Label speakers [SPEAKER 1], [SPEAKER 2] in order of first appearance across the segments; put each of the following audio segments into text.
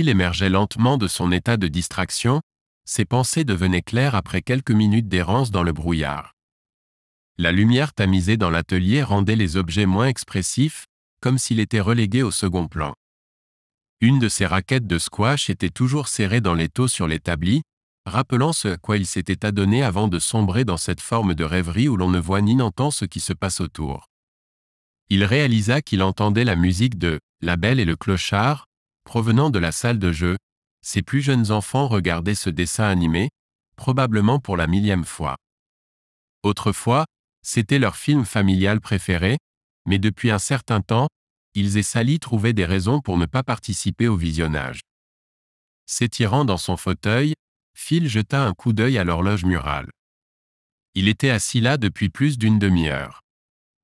[SPEAKER 1] émergeait lentement de son état de distraction, ses pensées devenaient claires après quelques minutes d'errance dans le brouillard. La lumière tamisée dans l'atelier rendait les objets moins expressifs, comme s'il était relégué au second plan. Une de ses raquettes de squash était toujours serrée dans l'étau sur l'établi, rappelant ce à quoi il s'était adonné avant de sombrer dans cette forme de rêverie où l'on ne voit ni n'entend ce qui se passe autour. Il réalisa qu'il entendait la musique de La Belle et le Clochard, provenant de la salle de jeu, ses plus jeunes enfants regardaient ce dessin animé, probablement pour la millième fois. Autrefois, c'était leur film familial préféré, mais depuis un certain temps, ils et Sally trouvaient des raisons pour ne pas participer au visionnage. S'étirant dans son fauteuil, Phil jeta un coup d'œil à l'horloge murale. Il était assis là depuis plus d'une demi-heure.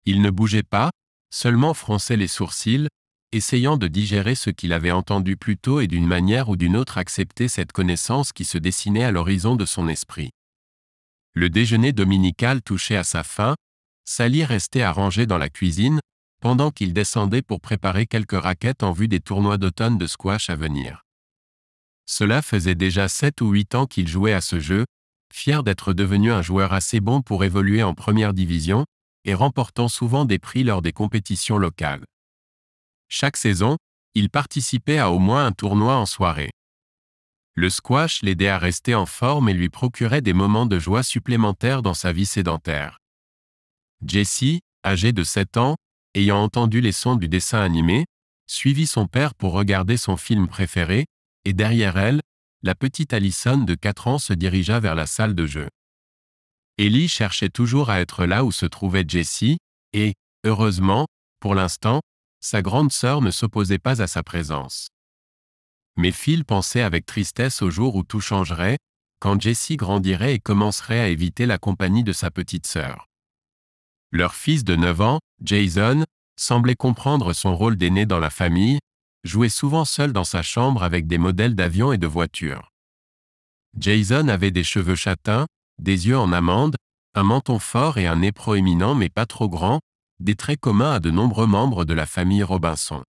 [SPEAKER 1] Il ne bougeait pas, seulement fronçait les sourcils, essayant de digérer ce qu'il avait entendu plus tôt et d'une manière ou d'une autre accepter cette connaissance qui se dessinait à l'horizon de son esprit. Le déjeuner dominical touchait à sa fin, Sally restait à ranger dans la cuisine, pendant qu'il descendait pour préparer quelques raquettes en vue des tournois d'automne de squash à venir. Cela faisait déjà sept ou huit ans qu'il jouait à ce jeu, fier d'être devenu un joueur assez bon pour évoluer en première division, et remportant souvent des prix lors des compétitions locales. Chaque saison, il participait à au moins un tournoi en soirée. Le squash l'aidait à rester en forme et lui procurait des moments de joie supplémentaires dans sa vie sédentaire. Jessie, âgée de 7 ans, ayant entendu les sons du dessin animé, suivit son père pour regarder son film préféré, et derrière elle, la petite Allison de 4 ans se dirigea vers la salle de jeu. Ellie cherchait toujours à être là où se trouvait Jessie, et, heureusement, pour l'instant, sa grande sœur ne s'opposait pas à sa présence. Mais Phil pensait avec tristesse au jour où tout changerait, quand Jessie grandirait et commencerait à éviter la compagnie de sa petite sœur. Leur fils de 9 ans, Jason, semblait comprendre son rôle d'aîné dans la famille, jouait souvent seul dans sa chambre avec des modèles d'avions et de voitures. Jason avait des cheveux châtains, des yeux en amande, un menton fort et un nez proéminent mais pas trop grand, des traits communs à de nombreux membres de la famille Robinson.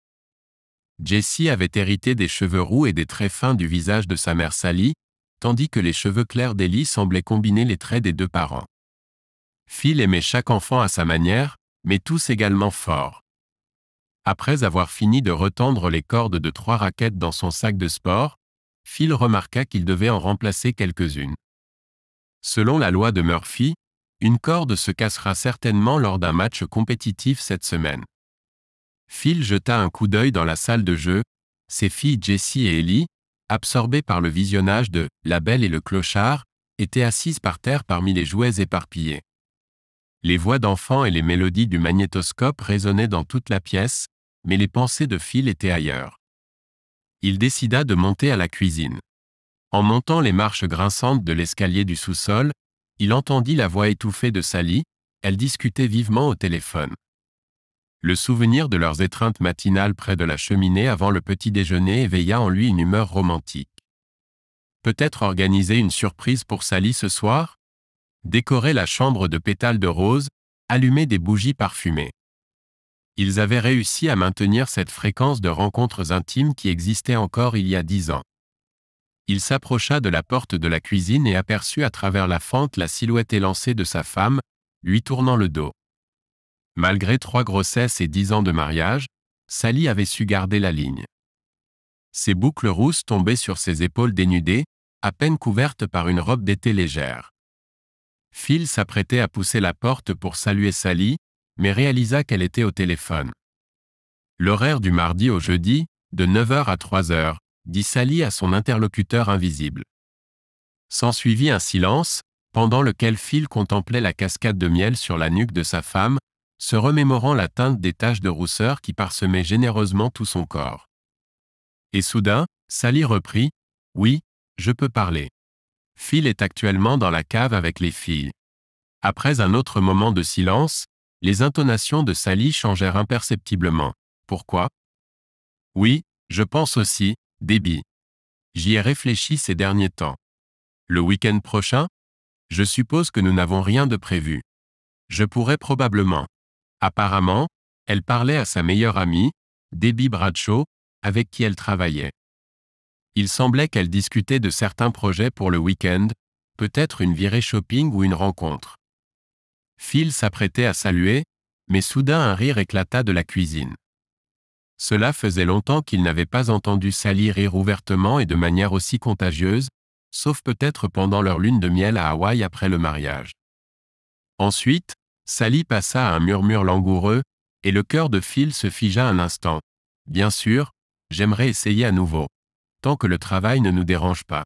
[SPEAKER 1] Jessie avait hérité des cheveux roux et des traits fins du visage de sa mère Sally, tandis que les cheveux clairs d'Ellie semblaient combiner les traits des deux parents. Phil aimait chaque enfant à sa manière, mais tous également forts. Après avoir fini de retendre les cordes de trois raquettes dans son sac de sport, Phil remarqua qu'il devait en remplacer quelques-unes. Selon la loi de Murphy, une corde se cassera certainement lors d'un match compétitif cette semaine. Phil jeta un coup d'œil dans la salle de jeu, ses filles Jessie et Ellie, absorbées par le visionnage de La Belle et le Clochard, étaient assises par terre parmi les jouets éparpillés. Les voix d'enfants et les mélodies du magnétoscope résonnaient dans toute la pièce, mais les pensées de Phil étaient ailleurs. Il décida de monter à la cuisine. En montant les marches grinçantes de l'escalier du sous-sol, il entendit la voix étouffée de Sally, elle discutait vivement au téléphone. Le souvenir de leurs étreintes matinales près de la cheminée avant le petit déjeuner éveilla en lui une humeur romantique. Peut-être organiser une surprise pour Sally ce soir Décorer la chambre de pétales de rose, allumer des bougies parfumées. Ils avaient réussi à maintenir cette fréquence de rencontres intimes qui existait encore il y a dix ans il s'approcha de la porte de la cuisine et aperçut à travers la fente la silhouette élancée de sa femme, lui tournant le dos. Malgré trois grossesses et dix ans de mariage, Sally avait su garder la ligne. Ses boucles rousses tombaient sur ses épaules dénudées, à peine couvertes par une robe d'été légère. Phil s'apprêtait à pousser la porte pour saluer Sally, mais réalisa qu'elle était au téléphone. L'horaire du mardi au jeudi, de 9h à 3h, dit Sally à son interlocuteur invisible. S'ensuivit un silence, pendant lequel Phil contemplait la cascade de miel sur la nuque de sa femme, se remémorant la teinte des taches de rousseur qui parsemaient généreusement tout son corps. Et soudain, Sally reprit Oui, je peux parler. Phil est actuellement dans la cave avec les filles. Après un autre moment de silence, les intonations de Sally changèrent imperceptiblement. Pourquoi Oui, je pense aussi, « Debbie. J'y ai réfléchi ces derniers temps. Le week-end prochain Je suppose que nous n'avons rien de prévu. Je pourrais probablement. Apparemment, elle parlait à sa meilleure amie, Debbie Bradshaw, avec qui elle travaillait. Il semblait qu'elle discutait de certains projets pour le week-end, peut-être une virée shopping ou une rencontre. Phil s'apprêtait à saluer, mais soudain un rire éclata de la cuisine. Cela faisait longtemps qu'il n'avait pas entendu Sally rire ouvertement et de manière aussi contagieuse, sauf peut-être pendant leur lune de miel à Hawaï après le mariage. Ensuite, Sally passa à un murmure langoureux, et le cœur de Phil se figea un instant. Bien sûr, j'aimerais essayer à nouveau. Tant que le travail ne nous dérange pas.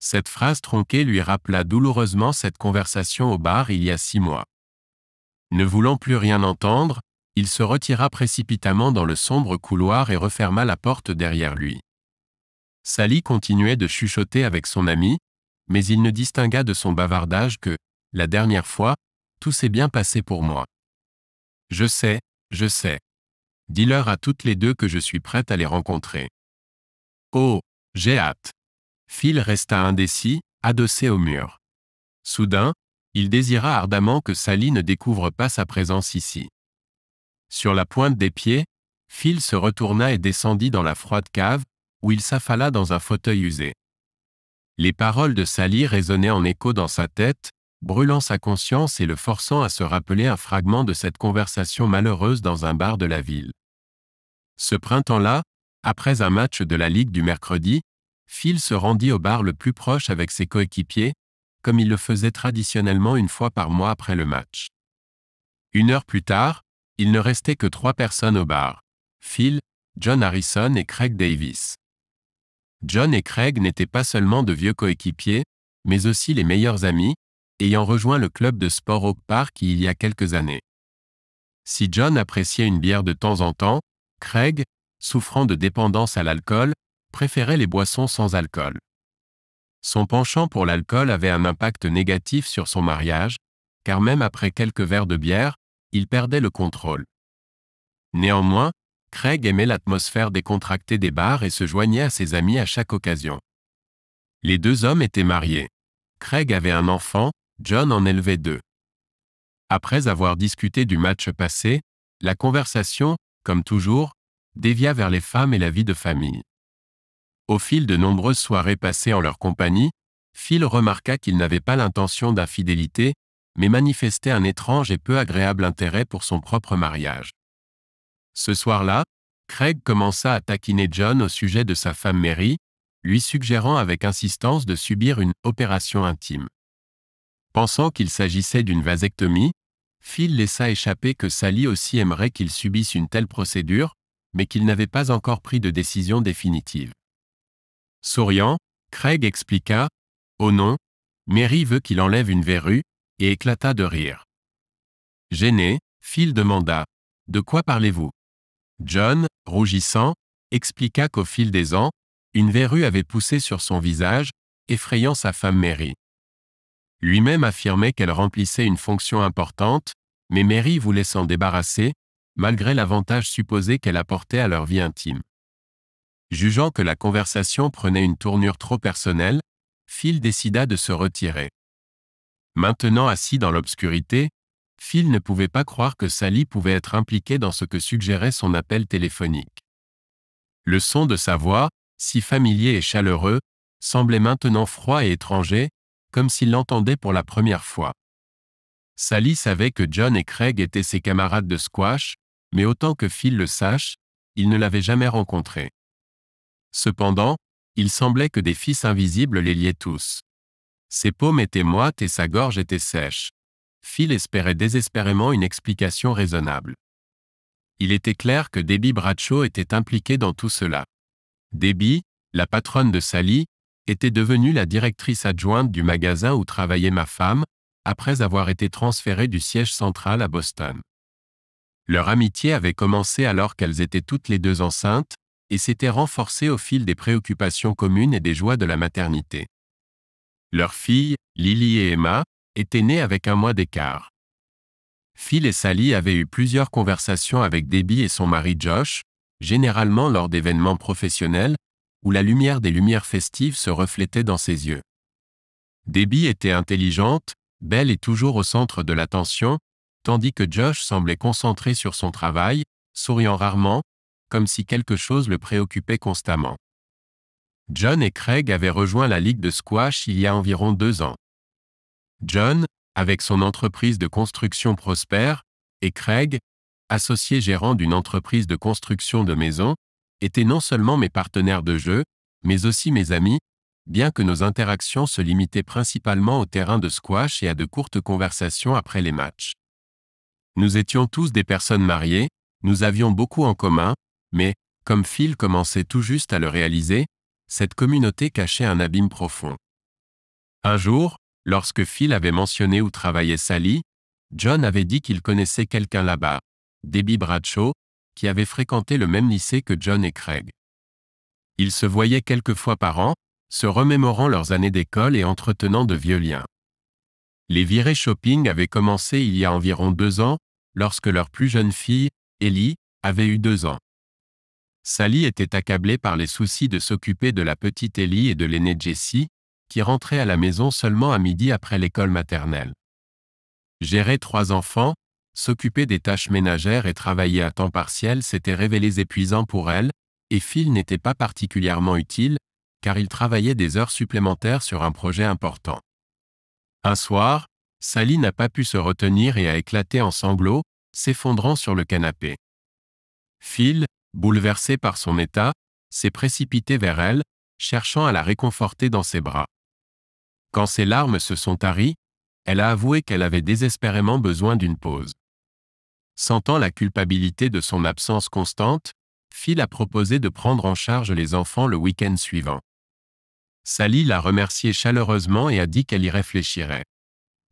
[SPEAKER 1] Cette phrase tronquée lui rappela douloureusement cette conversation au bar il y a six mois. Ne voulant plus rien entendre, il se retira précipitamment dans le sombre couloir et referma la porte derrière lui. Sally continuait de chuchoter avec son ami, mais il ne distingua de son bavardage que, la dernière fois, tout s'est bien passé pour moi. Je sais, je sais. Dis-leur à toutes les deux que je suis prête à les rencontrer. Oh, j'ai hâte. Phil resta indécis, adossé au mur. Soudain, il désira ardemment que Sally ne découvre pas sa présence ici. Sur la pointe des pieds, Phil se retourna et descendit dans la froide cave, où il s'affala dans un fauteuil usé. Les paroles de Sally résonnaient en écho dans sa tête, brûlant sa conscience et le forçant à se rappeler un fragment de cette conversation malheureuse dans un bar de la ville. Ce printemps-là, après un match de la Ligue du mercredi, Phil se rendit au bar le plus proche avec ses coéquipiers, comme il le faisait traditionnellement une fois par mois après le match. Une heure plus tard, il ne restait que trois personnes au bar. Phil, John Harrison et Craig Davis. John et Craig n'étaient pas seulement de vieux coéquipiers, mais aussi les meilleurs amis, ayant rejoint le club de sport Oak Park il y a quelques années. Si John appréciait une bière de temps en temps, Craig, souffrant de dépendance à l'alcool, préférait les boissons sans alcool. Son penchant pour l'alcool avait un impact négatif sur son mariage, car même après quelques verres de bière, il perdait le contrôle. Néanmoins, Craig aimait l'atmosphère décontractée des bars et se joignait à ses amis à chaque occasion. Les deux hommes étaient mariés. Craig avait un enfant, John en élevait deux. Après avoir discuté du match passé, la conversation, comme toujours, dévia vers les femmes et la vie de famille. Au fil de nombreuses soirées passées en leur compagnie, Phil remarqua qu'il n'avait pas l'intention d'infidélité, mais manifestait un étrange et peu agréable intérêt pour son propre mariage. Ce soir-là, Craig commença à taquiner John au sujet de sa femme Mary, lui suggérant avec insistance de subir une opération intime. Pensant qu'il s'agissait d'une vasectomie, Phil laissa échapper que Sally aussi aimerait qu'il subisse une telle procédure, mais qu'il n'avait pas encore pris de décision définitive. Souriant, Craig expliqua Oh non, Mary veut qu'il enlève une verrue, et éclata de rire. Gêné, Phil demanda De quoi parlez-vous John, rougissant, expliqua qu'au fil des ans, une verrue avait poussé sur son visage, effrayant sa femme Mary. Lui-même affirmait qu'elle remplissait une fonction importante, mais Mary voulait s'en débarrasser, malgré l'avantage supposé qu'elle apportait à leur vie intime. Jugeant que la conversation prenait une tournure trop personnelle, Phil décida de se retirer. Maintenant assis dans l'obscurité, Phil ne pouvait pas croire que Sally pouvait être impliquée dans ce que suggérait son appel téléphonique. Le son de sa voix, si familier et chaleureux, semblait maintenant froid et étranger, comme s'il l'entendait pour la première fois. Sally savait que John et Craig étaient ses camarades de squash, mais autant que Phil le sache, il ne l'avait jamais rencontré. Cependant, il semblait que des fils invisibles les liaient tous. Ses paumes étaient moites et sa gorge était sèche. Phil espérait désespérément une explication raisonnable. Il était clair que Debbie Bradshaw était impliquée dans tout cela. Debbie, la patronne de Sally, était devenue la directrice adjointe du magasin où travaillait ma femme, après avoir été transférée du siège central à Boston. Leur amitié avait commencé alors qu'elles étaient toutes les deux enceintes, et s'était renforcée au fil des préoccupations communes et des joies de la maternité. Leur fille, Lily et Emma, étaient nées avec un mois d'écart. Phil et Sally avaient eu plusieurs conversations avec Debbie et son mari Josh, généralement lors d'événements professionnels, où la lumière des lumières festives se reflétait dans ses yeux. Debbie était intelligente, belle et toujours au centre de l'attention, tandis que Josh semblait concentré sur son travail, souriant rarement, comme si quelque chose le préoccupait constamment. John et Craig avaient rejoint la ligue de squash il y a environ deux ans. John, avec son entreprise de construction prospère, et Craig, associé gérant d'une entreprise de construction de maisons, étaient non seulement mes partenaires de jeu, mais aussi mes amis, bien que nos interactions se limitaient principalement au terrain de squash et à de courtes conversations après les matchs. Nous étions tous des personnes mariées, nous avions beaucoup en commun, mais, comme Phil commençait tout juste à le réaliser, cette communauté cachait un abîme profond. Un jour, lorsque Phil avait mentionné où travaillait Sally, John avait dit qu'il connaissait quelqu'un là-bas, Debbie Bradshaw, qui avait fréquenté le même lycée que John et Craig. Ils se voyaient quelques fois par an, se remémorant leurs années d'école et entretenant de vieux liens. Les virées shopping avaient commencé il y a environ deux ans, lorsque leur plus jeune fille, Ellie, avait eu deux ans. Sally était accablée par les soucis de s'occuper de la petite Ellie et de l'aînée Jessie, qui rentraient à la maison seulement à midi après l'école maternelle. Gérer trois enfants, s'occuper des tâches ménagères et travailler à temps partiel s'était révélé épuisant pour elle, et Phil n'était pas particulièrement utile, car il travaillait des heures supplémentaires sur un projet important. Un soir, Sally n'a pas pu se retenir et a éclaté en sanglots, s'effondrant sur le canapé. Phil, Bouleversée par son état, s'est précipité vers elle, cherchant à la réconforter dans ses bras. Quand ses larmes se sont taries, elle a avoué qu'elle avait désespérément besoin d'une pause. Sentant la culpabilité de son absence constante, Phil a proposé de prendre en charge les enfants le week-end suivant. Sally l'a remercié chaleureusement et a dit qu'elle y réfléchirait.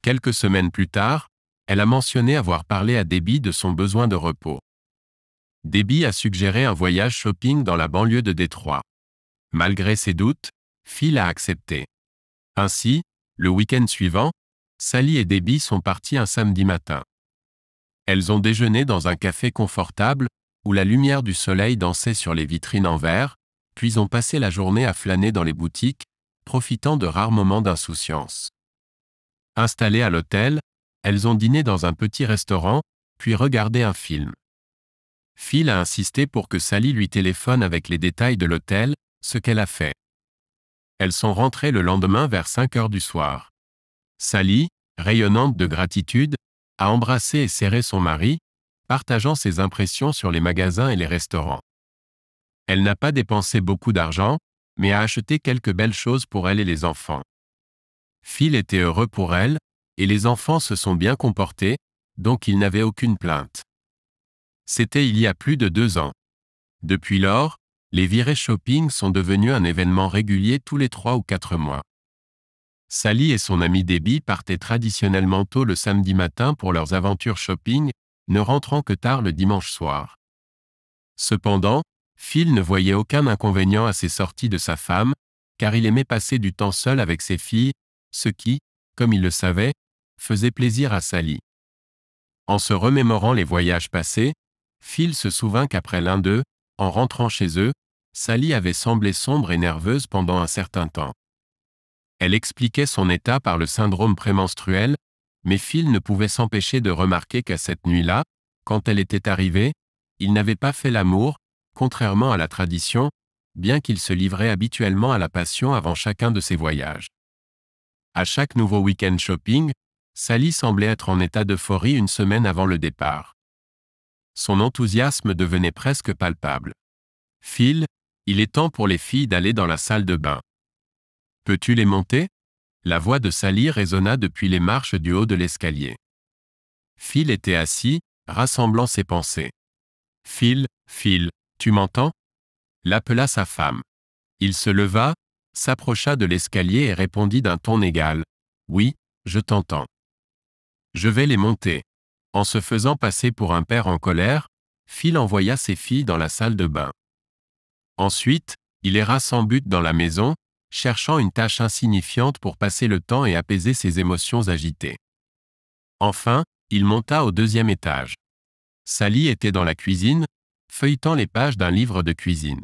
[SPEAKER 1] Quelques semaines plus tard, elle a mentionné avoir parlé à Debbie de son besoin de repos. Debbie a suggéré un voyage shopping dans la banlieue de Détroit. Malgré ses doutes, Phil a accepté. Ainsi, le week-end suivant, Sally et Debbie sont parties un samedi matin. Elles ont déjeuné dans un café confortable, où la lumière du soleil dansait sur les vitrines en verre, puis ont passé la journée à flâner dans les boutiques, profitant de rares moments d'insouciance. Installées à l'hôtel, elles ont dîné dans un petit restaurant, puis regardé un film. Phil a insisté pour que Sally lui téléphone avec les détails de l'hôtel, ce qu'elle a fait. Elles sont rentrées le lendemain vers 5 heures du soir. Sally, rayonnante de gratitude, a embrassé et serré son mari, partageant ses impressions sur les magasins et les restaurants. Elle n'a pas dépensé beaucoup d'argent, mais a acheté quelques belles choses pour elle et les enfants. Phil était heureux pour elle, et les enfants se sont bien comportés, donc il n'avait aucune plainte. C'était il y a plus de deux ans. Depuis lors, les virées shopping sont devenus un événement régulier tous les trois ou quatre mois. Sally et son ami Debbie partaient traditionnellement tôt le samedi matin pour leurs aventures shopping, ne rentrant que tard le dimanche soir. Cependant, Phil ne voyait aucun inconvénient à ces sorties de sa femme, car il aimait passer du temps seul avec ses filles, ce qui, comme il le savait, faisait plaisir à Sally. En se remémorant les voyages passés, Phil se souvint qu'après l'un d'eux, en rentrant chez eux, Sally avait semblé sombre et nerveuse pendant un certain temps. Elle expliquait son état par le syndrome prémenstruel, mais Phil ne pouvait s'empêcher de remarquer qu'à cette nuit-là, quand elle était arrivée, il n'avait pas fait l'amour, contrairement à la tradition, bien qu'il se livrait habituellement à la passion avant chacun de ses voyages. À chaque nouveau week-end shopping, Sally semblait être en état d'euphorie une semaine avant le départ son enthousiasme devenait presque palpable. Phil, il est temps pour les filles d'aller dans la salle de bain. Peux-tu les monter La voix de Sally résonna depuis les marches du haut de l'escalier. Phil était assis, rassemblant ses pensées. Phil, Phil, tu m'entends l'appela sa femme. Il se leva, s'approcha de l'escalier et répondit d'un ton égal. Oui, je t'entends. Je vais les monter. En se faisant passer pour un père en colère, Phil envoya ses filles dans la salle de bain. Ensuite, il erra sans but dans la maison, cherchant une tâche insignifiante pour passer le temps et apaiser ses émotions agitées. Enfin, il monta au deuxième étage. Sally était dans la cuisine, feuilletant les pages d'un livre de cuisine.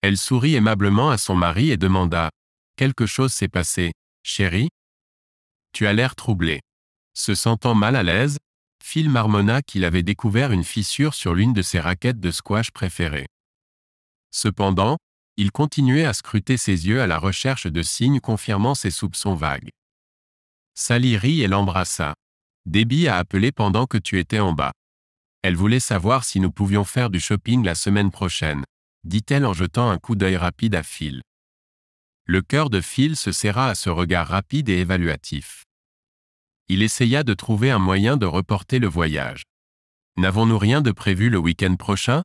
[SPEAKER 1] Elle sourit aimablement à son mari et demanda ⁇ Quelque chose s'est passé, chérie ?⁇ Tu as l'air troublé. Se sentant mal à l'aise, Phil marmonna qu'il avait découvert une fissure sur l'une de ses raquettes de squash préférées. Cependant, il continuait à scruter ses yeux à la recherche de signes confirmant ses soupçons vagues. Sally rit et l'embrassa. Debbie a appelé pendant que tu étais en bas. Elle voulait savoir si nous pouvions faire du shopping la semaine prochaine, dit-elle en jetant un coup d'œil rapide à Phil. Le cœur de Phil se serra à ce regard rapide et évaluatif il essaya de trouver un moyen de reporter le voyage. N'avons-nous rien de prévu le week-end prochain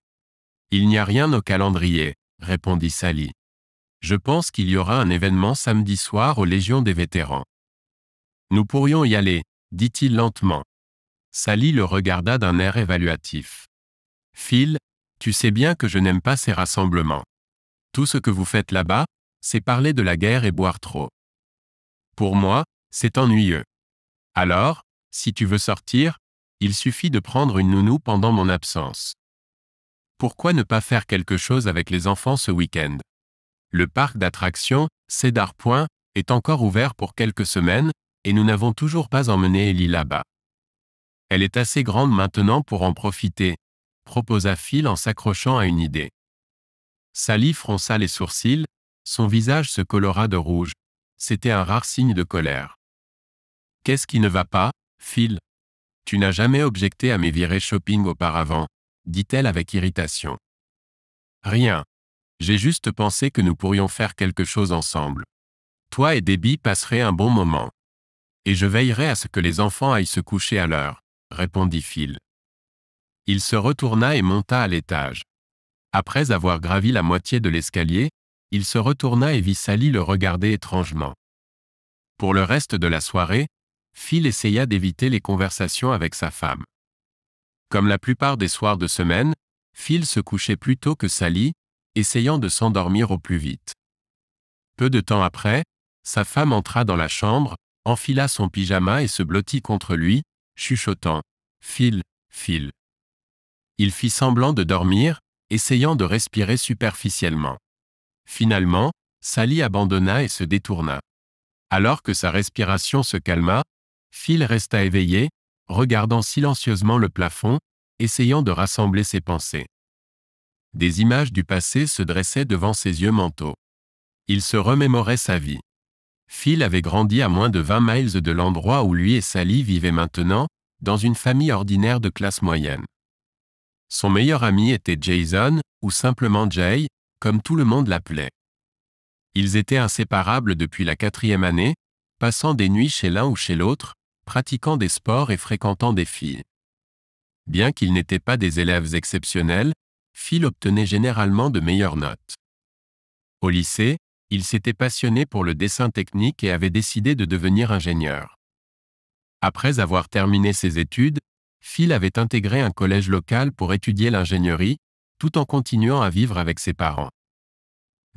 [SPEAKER 1] Il n'y a rien au calendrier, répondit Sally. Je pense qu'il y aura un événement samedi soir aux Légions des vétérans. Nous pourrions y aller, dit-il lentement. Sally le regarda d'un air évaluatif. Phil, tu sais bien que je n'aime pas ces rassemblements. Tout ce que vous faites là-bas, c'est parler de la guerre et boire trop. Pour moi, c'est ennuyeux. Alors, si tu veux sortir, il suffit de prendre une nounou pendant mon absence. Pourquoi ne pas faire quelque chose avec les enfants ce week-end Le parc d'attractions, Cédar Point, est encore ouvert pour quelques semaines, et nous n'avons toujours pas emmené Ellie là-bas. Elle est assez grande maintenant pour en profiter, proposa Phil en s'accrochant à une idée. Sally fronça les sourcils, son visage se colora de rouge. C'était un rare signe de colère. Qu'est-ce qui ne va pas, Phil Tu n'as jamais objecté à mes virées shopping auparavant, dit-elle avec irritation. Rien. J'ai juste pensé que nous pourrions faire quelque chose ensemble. Toi et Debbie passeraient un bon moment. Et je veillerai à ce que les enfants aillent se coucher à l'heure, répondit Phil. Il se retourna et monta à l'étage. Après avoir gravi la moitié de l'escalier, il se retourna et vit Sally le regarder étrangement. Pour le reste de la soirée, Phil essaya d'éviter les conversations avec sa femme. Comme la plupart des soirs de semaine, Phil se couchait plus tôt que Sally, essayant de s'endormir au plus vite. Peu de temps après, sa femme entra dans la chambre, enfila son pyjama et se blottit contre lui, chuchotant ⁇ Phil, Phil !⁇ Il fit semblant de dormir, essayant de respirer superficiellement. Finalement, Sally abandonna et se détourna. Alors que sa respiration se calma, Phil resta éveillé, regardant silencieusement le plafond, essayant de rassembler ses pensées. Des images du passé se dressaient devant ses yeux mentaux. Il se remémorait sa vie. Phil avait grandi à moins de 20 miles de l'endroit où lui et Sally vivaient maintenant, dans une famille ordinaire de classe moyenne. Son meilleur ami était Jason, ou simplement Jay, comme tout le monde l'appelait. Ils étaient inséparables depuis la quatrième année, passant des nuits chez l'un ou chez l'autre, pratiquant des sports et fréquentant des filles. Bien qu'ils n'étaient pas des élèves exceptionnels, Phil obtenait généralement de meilleures notes. Au lycée, il s'était passionné pour le dessin technique et avait décidé de devenir ingénieur. Après avoir terminé ses études, Phil avait intégré un collège local pour étudier l'ingénierie, tout en continuant à vivre avec ses parents.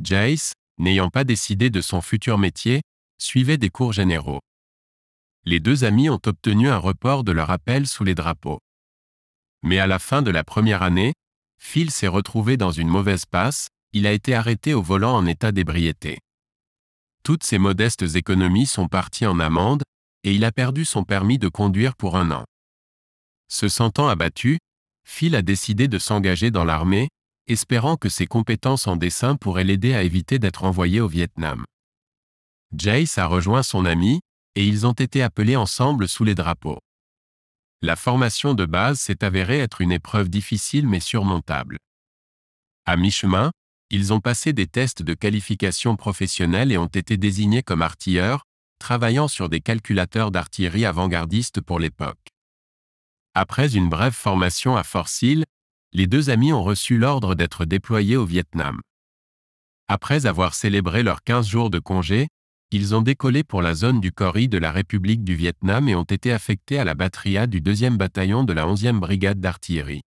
[SPEAKER 1] Jace, n'ayant pas décidé de son futur métier, suivait des cours généraux les deux amis ont obtenu un report de leur appel sous les drapeaux. Mais à la fin de la première année, Phil s'est retrouvé dans une mauvaise passe, il a été arrêté au volant en état d'ébriété. Toutes ses modestes économies sont parties en amende, et il a perdu son permis de conduire pour un an. Se sentant abattu, Phil a décidé de s'engager dans l'armée, espérant que ses compétences en dessin pourraient l'aider à éviter d'être envoyé au Vietnam. Jace a rejoint son ami, et ils ont été appelés ensemble sous les drapeaux. La formation de base s'est avérée être une épreuve difficile mais surmontable. À mi-chemin, ils ont passé des tests de qualification professionnelle et ont été désignés comme artilleurs, travaillant sur des calculateurs d'artillerie avant gardistes pour l'époque. Après une brève formation à Sill, les deux amis ont reçu l'ordre d'être déployés au Vietnam. Après avoir célébré leurs 15 jours de congé, ils ont décollé pour la zone du Corée de la République du Vietnam et ont été affectés à la batterie A du 2e bataillon de la 11e brigade d'artillerie.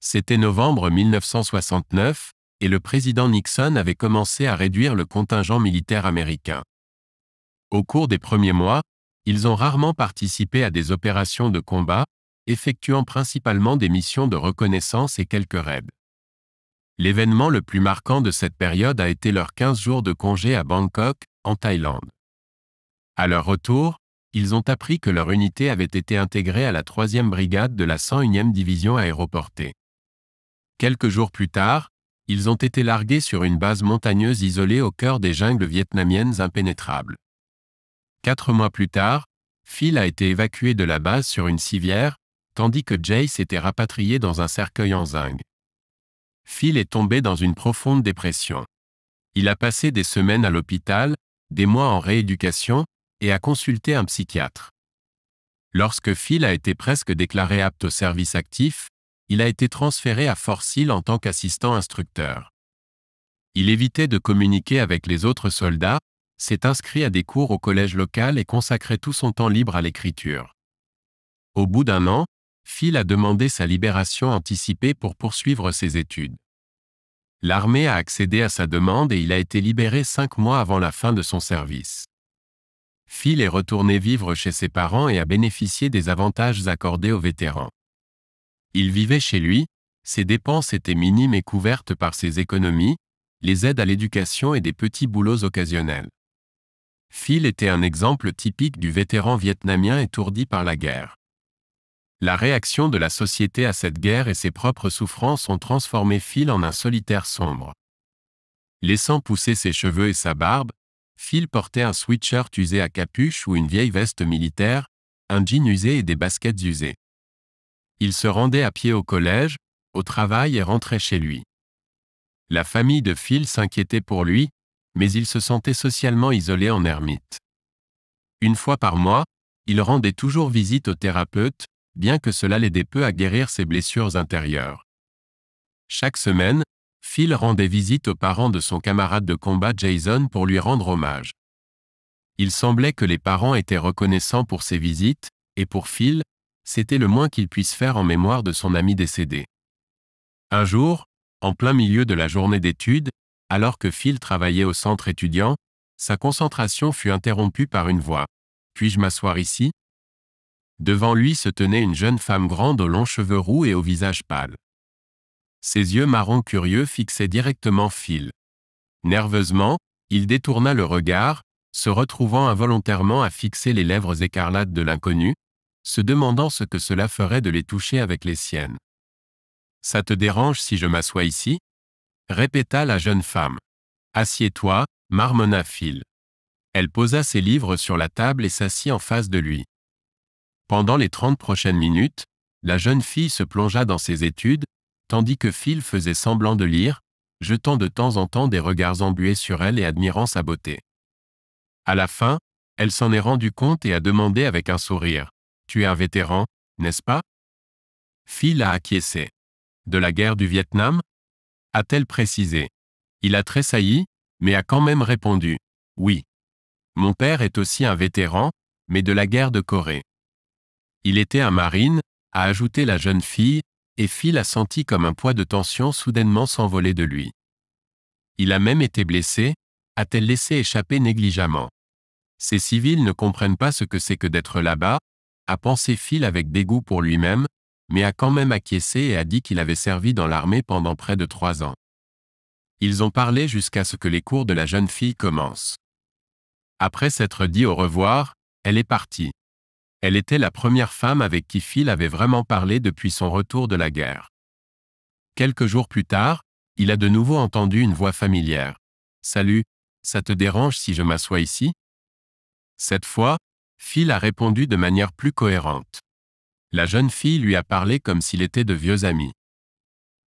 [SPEAKER 1] C'était novembre 1969, et le président Nixon avait commencé à réduire le contingent militaire américain. Au cours des premiers mois, ils ont rarement participé à des opérations de combat, effectuant principalement des missions de reconnaissance et quelques raids. L'événement le plus marquant de cette période a été leurs 15 jours de congé à Bangkok, en Thaïlande. À leur retour, ils ont appris que leur unité avait été intégrée à la 3e brigade de la 101e division aéroportée. Quelques jours plus tard, ils ont été largués sur une base montagneuse isolée au cœur des jungles vietnamiennes impénétrables. Quatre mois plus tard, Phil a été évacué de la base sur une civière, tandis que Jay s'était rapatrié dans un cercueil en zinc. Phil est tombé dans une profonde dépression. Il a passé des semaines à l'hôpital, des mois en rééducation, et a consulté un psychiatre. Lorsque Phil a été presque déclaré apte au service actif, il a été transféré à Force en tant qu'assistant instructeur. Il évitait de communiquer avec les autres soldats, s'est inscrit à des cours au collège local et consacrait tout son temps libre à l'écriture. Au bout d'un an, Phil a demandé sa libération anticipée pour poursuivre ses études l'armée a accédé à sa demande et il a été libéré cinq mois avant la fin de son service. Phil est retourné vivre chez ses parents et a bénéficié des avantages accordés aux vétérans. Il vivait chez lui, ses dépenses étaient minimes et couvertes par ses économies, les aides à l'éducation et des petits boulots occasionnels. Phil était un exemple typique du vétéran vietnamien étourdi par la guerre. La réaction de la société à cette guerre et ses propres souffrances ont transformé Phil en un solitaire sombre. Laissant pousser ses cheveux et sa barbe, Phil portait un sweatshirt usé à capuche ou une vieille veste militaire, un jean usé et des baskets usées. Il se rendait à pied au collège, au travail et rentrait chez lui. La famille de Phil s'inquiétait pour lui, mais il se sentait socialement isolé en ermite. Une fois par mois, il rendait toujours visite au thérapeute, bien que cela l'aidait peu à guérir ses blessures intérieures. Chaque semaine, Phil rendait visite aux parents de son camarade de combat Jason pour lui rendre hommage. Il semblait que les parents étaient reconnaissants pour ses visites, et pour Phil, c'était le moins qu'il puisse faire en mémoire de son ami décédé. Un jour, en plein milieu de la journée d'études, alors que Phil travaillait au centre étudiant, sa concentration fut interrompue par une voix. Puis-je m'asseoir ici Devant lui se tenait une jeune femme grande aux longs cheveux roux et au visage pâle. Ses yeux marrons curieux fixaient directement Phil. Nerveusement, il détourna le regard, se retrouvant involontairement à fixer les lèvres écarlates de l'inconnu, se demandant ce que cela ferait de les toucher avec les siennes. Ça te dérange si je m'assois ici répéta la jeune femme. Assieds-toi, marmonna Phil. Elle posa ses livres sur la table et s'assit en face de lui. Pendant les trente prochaines minutes, la jeune fille se plongea dans ses études, tandis que Phil faisait semblant de lire, jetant de temps en temps des regards embués sur elle et admirant sa beauté. À la fin, elle s'en est rendue compte et a demandé avec un sourire Tu es un vétéran, n'est-ce pas Phil a acquiescé. De la guerre du Vietnam a-t-elle précisé. Il a tressailli, mais a quand même répondu Oui. Mon père est aussi un vétéran, mais de la guerre de Corée. Il était un marine, a ajouté la jeune fille, et Phil a senti comme un poids de tension soudainement s'envoler de lui. Il a même été blessé, a-t-elle laissé échapper négligemment. Ces civils ne comprennent pas ce que c'est que d'être là-bas, a pensé Phil avec dégoût pour lui-même, mais a quand même acquiescé et a dit qu'il avait servi dans l'armée pendant près de trois ans. Ils ont parlé jusqu'à ce que les cours de la jeune fille commencent. Après s'être dit au revoir, elle est partie. Elle était la première femme avec qui Phil avait vraiment parlé depuis son retour de la guerre. Quelques jours plus tard, il a de nouveau entendu une voix familière. Salut, ça te dérange si je m'assois ici Cette fois, Phil a répondu de manière plus cohérente. La jeune fille lui a parlé comme s'il était de vieux amis.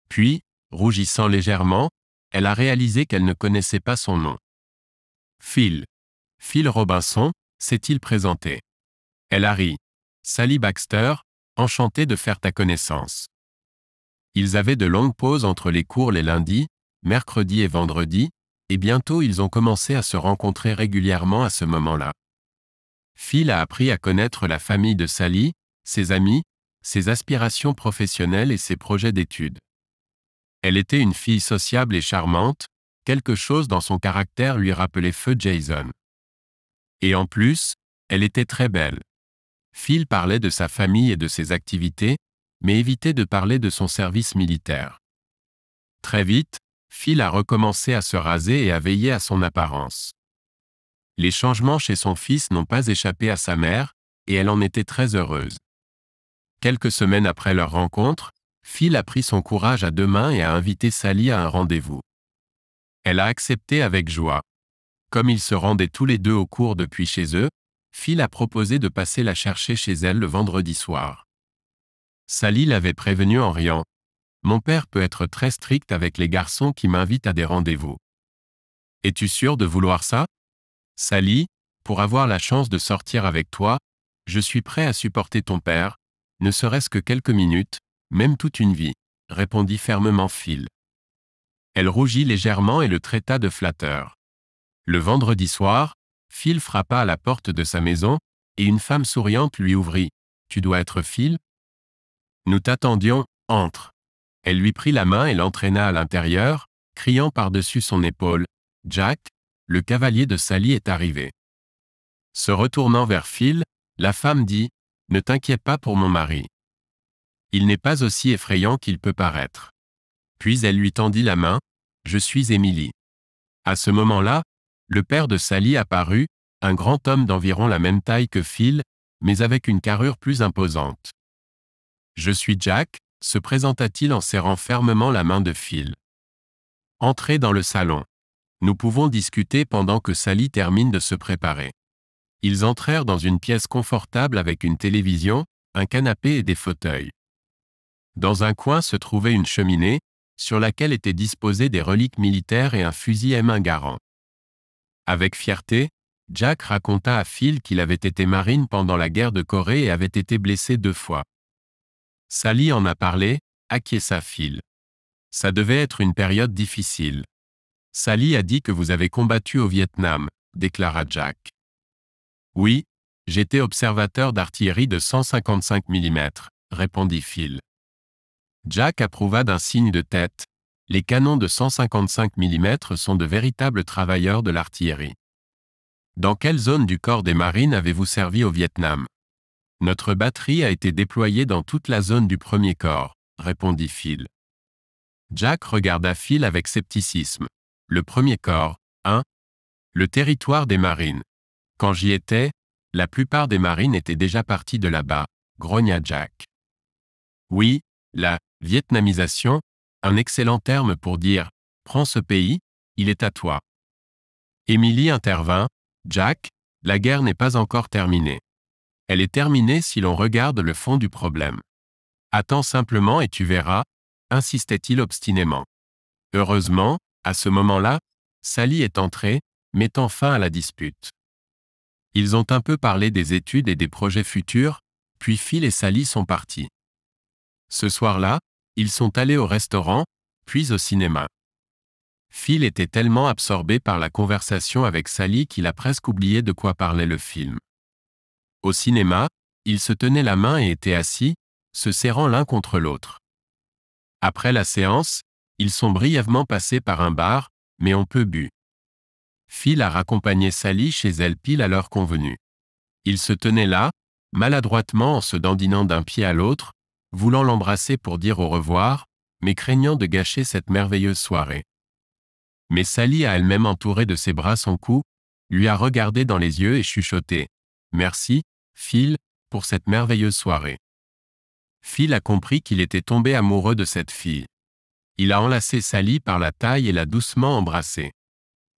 [SPEAKER 1] Puis, rougissant légèrement, elle a réalisé qu'elle ne connaissait pas son nom. Phil. Phil Robinson, s'est-il présenté elle a Sally Baxter, enchantée de faire ta connaissance. Ils avaient de longues pauses entre les cours les lundis, mercredis et vendredis, et bientôt ils ont commencé à se rencontrer régulièrement à ce moment-là. Phil a appris à connaître la famille de Sally, ses amis, ses aspirations professionnelles et ses projets d'études. Elle était une fille sociable et charmante, quelque chose dans son caractère lui rappelait feu Jason. Et en plus, elle était très belle. Phil parlait de sa famille et de ses activités, mais évitait de parler de son service militaire. Très vite, Phil a recommencé à se raser et à veiller à son apparence. Les changements chez son fils n'ont pas échappé à sa mère, et elle en était très heureuse. Quelques semaines après leur rencontre, Phil a pris son courage à deux mains et a invité Sally à un rendez-vous. Elle a accepté avec joie. Comme ils se rendaient tous les deux au cours depuis chez eux, Phil a proposé de passer la chercher chez elle le vendredi soir. Sally l'avait prévenue en riant. Mon père peut être très strict avec les garçons qui m'invitent à des rendez-vous. Es-tu sûr de vouloir ça Sally, pour avoir la chance de sortir avec toi, je suis prêt à supporter ton père, ne serait-ce que quelques minutes, même toute une vie, répondit fermement Phil. Elle rougit légèrement et le traita de flatteur. Le vendredi soir, Phil frappa à la porte de sa maison, et une femme souriante lui ouvrit. Tu dois être Phil Nous t'attendions, entre. Elle lui prit la main et l'entraîna à l'intérieur, criant par-dessus son épaule. Jack, le cavalier de Sally est arrivé. Se retournant vers Phil, la femme dit, Ne t'inquiète pas pour mon mari. Il n'est pas aussi effrayant qu'il peut paraître. Puis elle lui tendit la main, Je suis Émilie. À ce moment-là, le père de Sally apparut, un grand homme d'environ la même taille que Phil, mais avec une carrure plus imposante. Je suis Jack, se présenta-t-il en serrant fermement la main de Phil. Entrez dans le salon. Nous pouvons discuter pendant que Sally termine de se préparer. Ils entrèrent dans une pièce confortable avec une télévision, un canapé et des fauteuils. Dans un coin se trouvait une cheminée, sur laquelle étaient disposées des reliques militaires et un fusil M1 Garand. Avec fierté, Jack raconta à Phil qu'il avait été marine pendant la guerre de Corée et avait été blessé deux fois. Sally en a parlé, acquiesça Phil. Ça devait être une période difficile. Sally a dit que vous avez combattu au Vietnam, déclara Jack. Oui, j'étais observateur d'artillerie de 155 mm, répondit Phil. Jack approuva d'un signe de tête, les canons de 155 mm sont de véritables travailleurs de l'artillerie. Dans quelle zone du corps des marines avez-vous servi au Vietnam Notre batterie a été déployée dans toute la zone du premier corps, répondit Phil. Jack regarda Phil avec scepticisme. Le premier corps, Le territoire des marines. Quand j'y étais, la plupart des marines étaient déjà partis de là-bas, grogna Jack. Oui, la vietnamisation un excellent terme pour dire ⁇ Prends ce pays, il est à toi ⁇ Émilie intervint ⁇ Jack, la guerre n'est pas encore terminée. Elle est terminée si l'on regarde le fond du problème. Attends simplement et tu verras, insistait-il obstinément. Heureusement, à ce moment-là, Sally est entrée, mettant fin à la dispute. Ils ont un peu parlé des études et des projets futurs, puis Phil et Sally sont partis. Ce soir-là, ils sont allés au restaurant, puis au cinéma. Phil était tellement absorbé par la conversation avec Sally qu'il a presque oublié de quoi parlait le film. Au cinéma, ils se tenaient la main et étaient assis, se serrant l'un contre l'autre. Après la séance, ils sont brièvement passés par un bar, mais on peut bu. Phil a raccompagné Sally chez elle pile à l'heure convenue. Ils se tenaient là, maladroitement en se dandinant d'un pied à l'autre, voulant l'embrasser pour dire au revoir, mais craignant de gâcher cette merveilleuse soirée. Mais Sally a elle-même entouré de ses bras son cou, lui a regardé dans les yeux et chuchoté. Merci, Phil, pour cette merveilleuse soirée. Phil a compris qu'il était tombé amoureux de cette fille. Il a enlacé Sally par la taille et l'a doucement embrassée.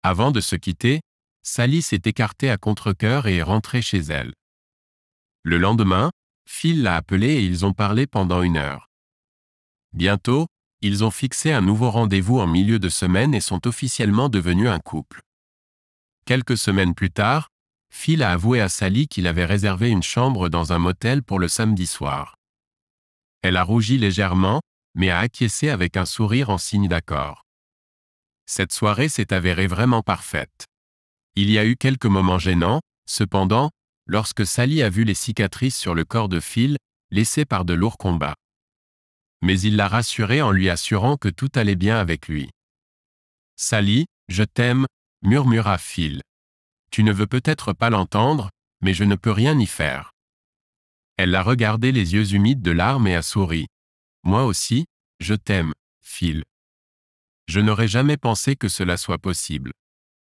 [SPEAKER 1] Avant de se quitter, Sally s'est écartée à contre et est rentrée chez elle. Le lendemain, Phil l'a appelé et ils ont parlé pendant une heure. Bientôt, ils ont fixé un nouveau rendez-vous en milieu de semaine et sont officiellement devenus un couple. Quelques semaines plus tard, Phil a avoué à Sally qu'il avait réservé une chambre dans un motel pour le samedi soir. Elle a rougi légèrement, mais a acquiescé avec un sourire en signe d'accord. Cette soirée s'est avérée vraiment parfaite. Il y a eu quelques moments gênants, cependant, lorsque Sally a vu les cicatrices sur le corps de Phil, laissées par de lourds combats. Mais il l'a rassurée en lui assurant que tout allait bien avec lui. Sally, je t'aime, murmura Phil. Tu ne veux peut-être pas l'entendre, mais je ne peux rien y faire. Elle l'a regardé les yeux humides de larmes et a souri. Moi aussi, je t'aime, Phil. Je n'aurais jamais pensé que cela soit possible.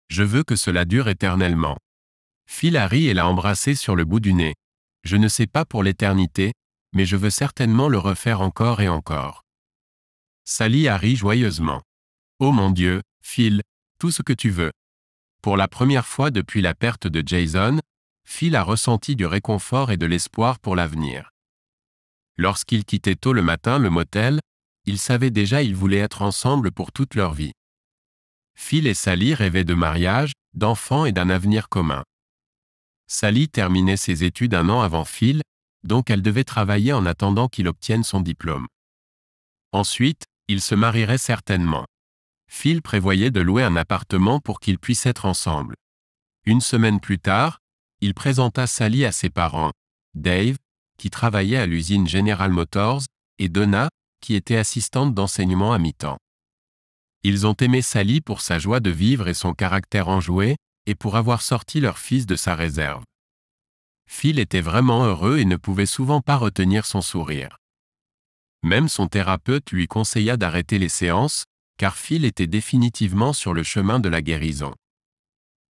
[SPEAKER 1] Je veux que cela dure éternellement a ri et l'a embrassé sur le bout du nez. Je ne sais pas pour l'éternité, mais je veux certainement le refaire encore et encore. Sally a ri joyeusement. Oh mon Dieu, Phil, tout ce que tu veux. Pour la première fois depuis la perte de Jason, Phil a ressenti du réconfort et de l'espoir pour l'avenir. Lorsqu'ils quittaient tôt le matin le motel, ils savaient déjà ils voulaient être ensemble pour toute leur vie. Phil et Sally rêvaient de mariage, d'enfants et d'un avenir commun. Sally terminait ses études un an avant Phil, donc elle devait travailler en attendant qu'il obtienne son diplôme. Ensuite, ils se marieraient certainement. Phil prévoyait de louer un appartement pour qu'ils puissent être ensemble. Une semaine plus tard, il présenta Sally à ses parents, Dave, qui travaillait à l'usine General Motors, et Donna, qui était assistante d'enseignement à mi-temps. Ils ont aimé Sally pour sa joie de vivre et son caractère enjoué, et pour avoir sorti leur fils de sa réserve. Phil était vraiment heureux et ne pouvait souvent pas retenir son sourire. Même son thérapeute lui conseilla d'arrêter les séances, car Phil était définitivement sur le chemin de la guérison.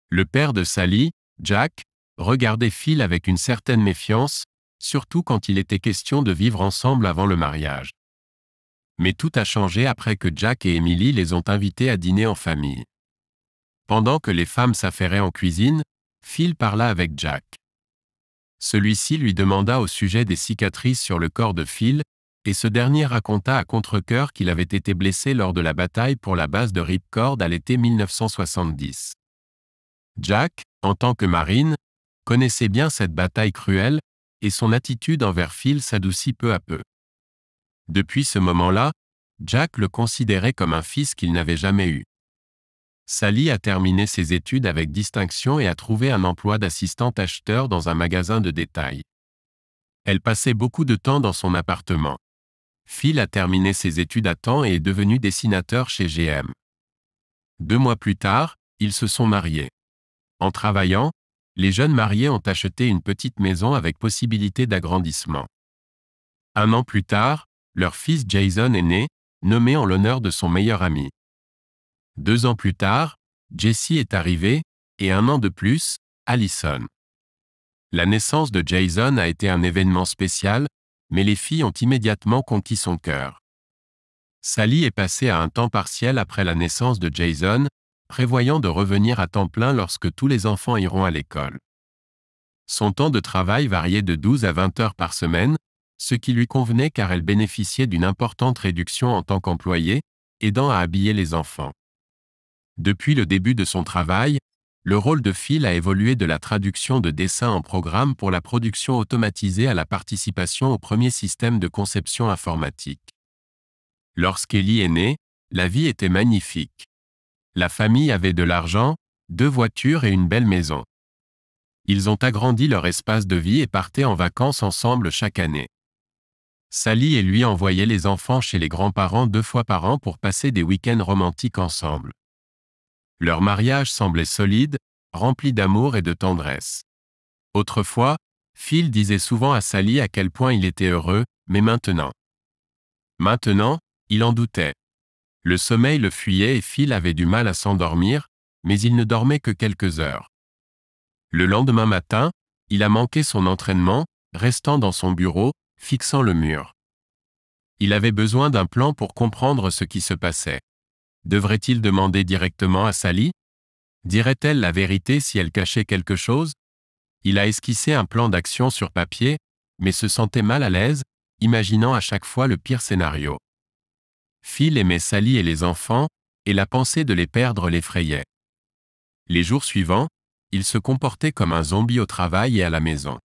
[SPEAKER 1] Le père de Sally, Jack, regardait Phil avec une certaine méfiance, surtout quand il était question de vivre ensemble avant le mariage. Mais tout a changé après que Jack et Emily les ont invités à dîner en famille. Pendant que les femmes s'affairaient en cuisine, Phil parla avec Jack. Celui-ci lui demanda au sujet des cicatrices sur le corps de Phil, et ce dernier raconta à contre qu'il avait été blessé lors de la bataille pour la base de Ripcord à l'été 1970. Jack, en tant que marine, connaissait bien cette bataille cruelle, et son attitude envers Phil s'adoucit peu à peu. Depuis ce moment-là, Jack le considérait comme un fils qu'il n'avait jamais eu. Sally a terminé ses études avec distinction et a trouvé un emploi d'assistante acheteur dans un magasin de détail. Elle passait beaucoup de temps dans son appartement. Phil a terminé ses études à temps et est devenu dessinateur chez GM. Deux mois plus tard, ils se sont mariés. En travaillant, les jeunes mariés ont acheté une petite maison avec possibilité d'agrandissement. Un an plus tard, leur fils Jason est né, nommé en l'honneur de son meilleur ami. Deux ans plus tard, Jessie est arrivée, et un an de plus, Allison. La naissance de Jason a été un événement spécial, mais les filles ont immédiatement conquis son cœur. Sally est passée à un temps partiel après la naissance de Jason, prévoyant de revenir à temps plein lorsque tous les enfants iront à l'école. Son temps de travail variait de 12 à 20 heures par semaine, ce qui lui convenait car elle bénéficiait d'une importante réduction en tant qu'employée, aidant à habiller les enfants. Depuis le début de son travail, le rôle de Phil a évolué de la traduction de dessins en programme pour la production automatisée à la participation au premier système de conception informatique. Lorsqu'Ellie est née, la vie était magnifique. La famille avait de l'argent, deux voitures et une belle maison. Ils ont agrandi leur espace de vie et partaient en vacances ensemble chaque année. Sally et lui envoyaient les enfants chez les grands-parents deux fois par an pour passer des week-ends romantiques ensemble. Leur mariage semblait solide, rempli d'amour et de tendresse. Autrefois, Phil disait souvent à Sally à quel point il était heureux, mais maintenant. Maintenant, il en doutait. Le sommeil le fuyait et Phil avait du mal à s'endormir, mais il ne dormait que quelques heures. Le lendemain matin, il a manqué son entraînement, restant dans son bureau, fixant le mur. Il avait besoin d'un plan pour comprendre ce qui se passait. Devrait-il demander directement à Sally Dirait-elle la vérité si elle cachait quelque chose Il a esquissé un plan d'action sur papier, mais se sentait mal à l'aise, imaginant à chaque fois le pire scénario. Phil aimait Sally et les enfants, et la pensée de les perdre l'effrayait. Les jours suivants, il se comportait comme un zombie au travail et à la maison.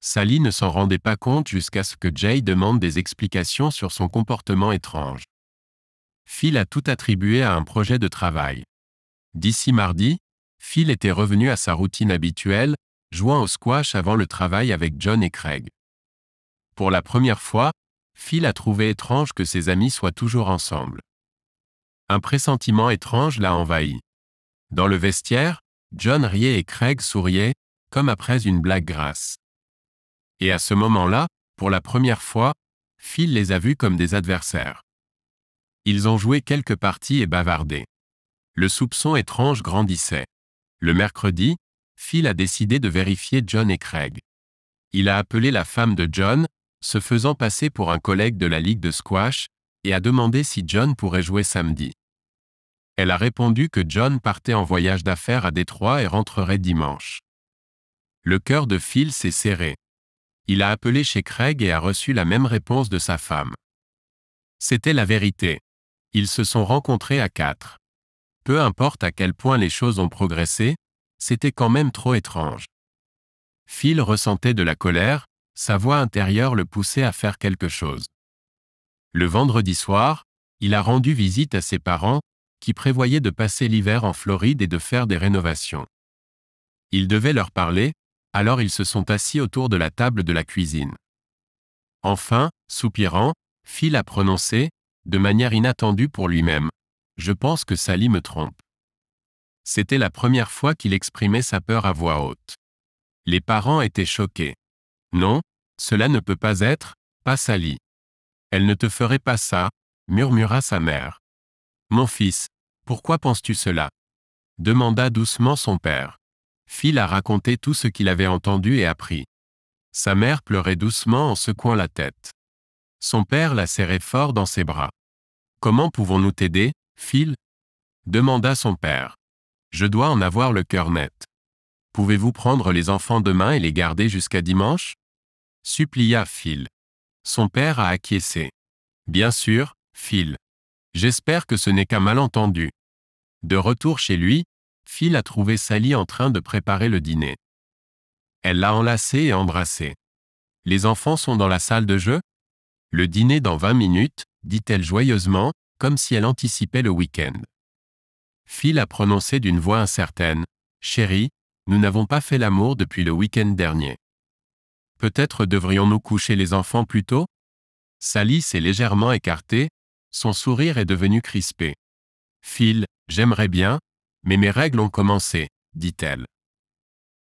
[SPEAKER 1] Sally ne s'en rendait pas compte jusqu'à ce que Jay demande des explications sur son comportement étrange. Phil a tout attribué à un projet de travail. D'ici mardi, Phil était revenu à sa routine habituelle, jouant au squash avant le travail avec John et Craig. Pour la première fois, Phil a trouvé étrange que ses amis soient toujours ensemble. Un pressentiment étrange l'a envahi. Dans le vestiaire, John riait et Craig souriait, comme après une blague grasse. Et à ce moment-là, pour la première fois, Phil les a vus comme des adversaires. Ils ont joué quelques parties et bavardé. Le soupçon étrange grandissait. Le mercredi, Phil a décidé de vérifier John et Craig. Il a appelé la femme de John, se faisant passer pour un collègue de la ligue de squash, et a demandé si John pourrait jouer samedi. Elle a répondu que John partait en voyage d'affaires à Détroit et rentrerait dimanche. Le cœur de Phil s'est serré. Il a appelé chez Craig et a reçu la même réponse de sa femme. C'était la vérité ils se sont rencontrés à quatre. Peu importe à quel point les choses ont progressé, c'était quand même trop étrange. Phil ressentait de la colère, sa voix intérieure le poussait à faire quelque chose. Le vendredi soir, il a rendu visite à ses parents, qui prévoyaient de passer l'hiver en Floride et de faire des rénovations. Il devait leur parler, alors ils se sont assis autour de la table de la cuisine. Enfin, soupirant, Phil a prononcé de manière inattendue pour lui-même. Je pense que Sally me trompe. C'était la première fois qu'il exprimait sa peur à voix haute. Les parents étaient choqués. Non, cela ne peut pas être, pas Sally. Elle ne te ferait pas ça, murmura sa mère. Mon fils, pourquoi penses-tu cela demanda doucement son père. Phil a raconté tout ce qu'il avait entendu et appris. Sa mère pleurait doucement en secouant la tête. Son père la serrait fort dans ses bras. Comment pouvons-nous t'aider, Phil demanda son père. Je dois en avoir le cœur net. Pouvez-vous prendre les enfants demain et les garder jusqu'à dimanche supplia Phil. Son père a acquiescé. Bien sûr, Phil. J'espère que ce n'est qu'un malentendu. De retour chez lui, Phil a trouvé Sally en train de préparer le dîner. Elle l'a enlacé et embrassée. Les enfants sont dans la salle de jeu Le dîner dans 20 minutes, dit-elle joyeusement, comme si elle anticipait le week-end. Phil a prononcé d'une voix incertaine, Chérie, nous n'avons pas fait l'amour depuis le week-end dernier. Peut-être devrions-nous coucher les enfants plus tôt Sally s'est légèrement écartée, son sourire est devenu crispé. Phil, j'aimerais bien, mais mes règles ont commencé, dit-elle.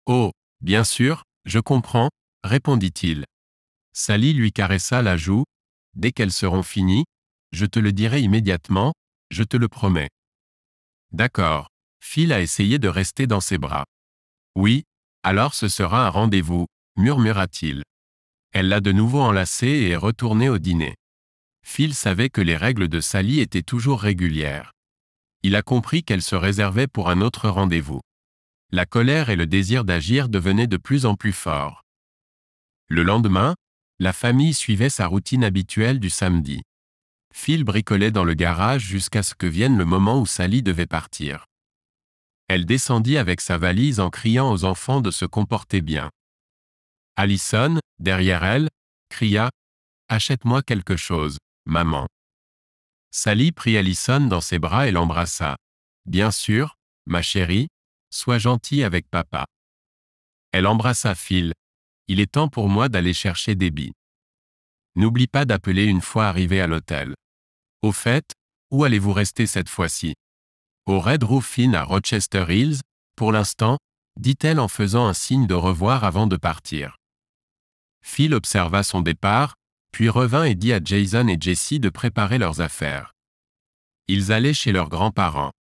[SPEAKER 1] Oh, bien sûr, je comprends, répondit-il. Sally lui caressa la joue. Dès qu'elles seront finies, je te le dirai immédiatement, je te le promets. D'accord. Phil a essayé de rester dans ses bras. Oui, alors ce sera un rendez-vous, murmura-t-il. Elle l'a de nouveau enlacé et est retournée au dîner. Phil savait que les règles de Sally étaient toujours régulières. Il a compris qu'elle se réservait pour un autre rendez-vous. La colère et le désir d'agir devenaient de plus en plus forts. Le lendemain, la famille suivait sa routine habituelle du samedi. Phil bricolait dans le garage jusqu'à ce que vienne le moment où Sally devait partir. Elle descendit avec sa valise en criant aux enfants de se comporter bien. Allison, derrière elle, cria ⁇ Achète-moi quelque chose, maman !⁇ Sally prit Allison dans ses bras et l'embrassa. Bien sûr, ma chérie, sois gentille avec papa. Elle embrassa Phil. Il est temps pour moi d'aller chercher Debbie. N'oublie pas d'appeler une fois arrivé à l'hôtel. Au fait, où allez-vous rester cette fois-ci Au Red Roof Inn à Rochester Hills, pour l'instant, dit-elle en faisant un signe de revoir avant de partir. Phil observa son départ, puis revint et dit à Jason et Jessie de préparer leurs affaires. Ils allaient chez leurs grands-parents.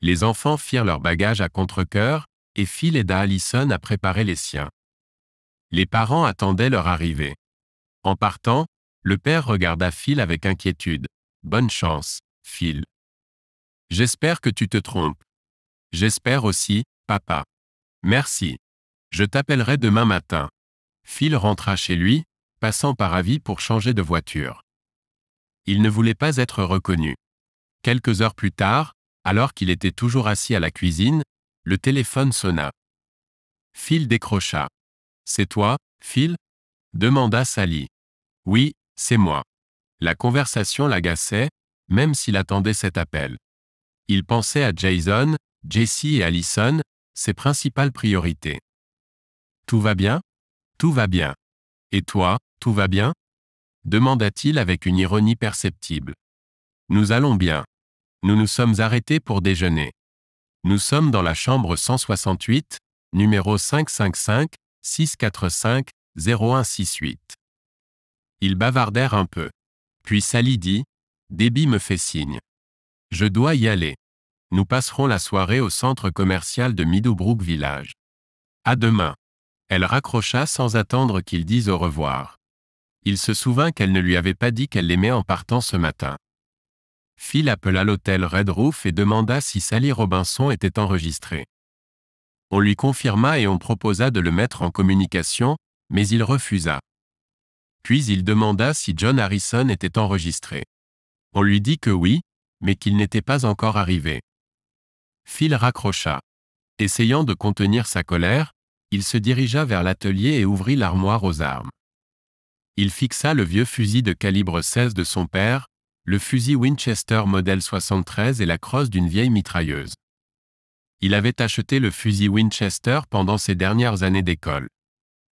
[SPEAKER 1] Les enfants firent leurs bagages à contre et Phil aida Allison à préparer les siens. Les parents attendaient leur arrivée. En partant, le père regarda Phil avec inquiétude. Bonne chance, Phil. J'espère que tu te trompes. J'espère aussi, papa. Merci. Je t'appellerai demain matin. Phil rentra chez lui, passant par avis pour changer de voiture. Il ne voulait pas être reconnu. Quelques heures plus tard, alors qu'il était toujours assis à la cuisine, le téléphone sonna. Phil décrocha. C'est toi, Phil demanda Sally. Oui, c'est moi. La conversation l'agaçait, même s'il attendait cet appel. Il pensait à Jason, Jessie et Allison, ses principales priorités. Tout va bien Tout va bien. Et toi, tout va bien demanda-t-il avec une ironie perceptible. Nous allons bien. Nous nous sommes arrêtés pour déjeuner. Nous sommes dans la chambre 168, numéro 555, 645, 0168. Ils bavardèrent un peu. Puis Sally dit, Déby me fait signe. Je dois y aller. Nous passerons la soirée au centre commercial de Meadowbrook Village. À demain. Elle raccrocha sans attendre qu'il dise au revoir. Il se souvint qu'elle ne lui avait pas dit qu'elle l'aimait en partant ce matin. Phil appela l'hôtel Red Roof et demanda si Sally Robinson était enregistrée. On lui confirma et on proposa de le mettre en communication, mais il refusa puis il demanda si John Harrison était enregistré. On lui dit que oui, mais qu'il n'était pas encore arrivé. Phil raccrocha. Essayant de contenir sa colère, il se dirigea vers l'atelier et ouvrit l'armoire aux armes. Il fixa le vieux fusil de calibre 16 de son père, le fusil Winchester modèle 73 et la crosse d'une vieille mitrailleuse. Il avait acheté le fusil Winchester pendant ses dernières années d'école.